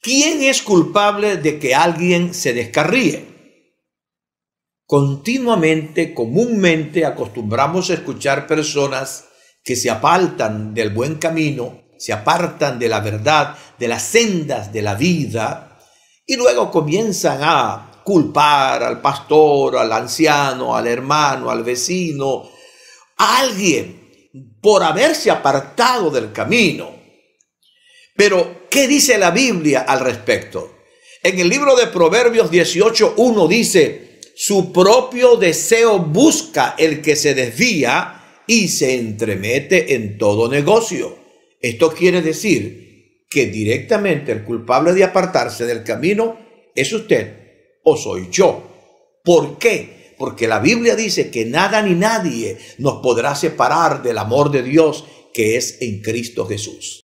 ¿Quién es culpable de que alguien se descarríe? Continuamente, comúnmente acostumbramos a escuchar personas que se apartan del buen camino, se apartan de la verdad, de las sendas de la vida, y luego comienzan a culpar al pastor, al anciano, al hermano, al vecino, a alguien por haberse apartado del camino. Pero, ¿qué dice la Biblia al respecto? En el libro de Proverbios 1 dice, su propio deseo busca el que se desvía y se entremete en todo negocio. Esto quiere decir que directamente el culpable de apartarse del camino es usted o soy yo. ¿Por qué? Porque la Biblia dice que nada ni nadie nos podrá separar del amor de Dios que es en Cristo Jesús.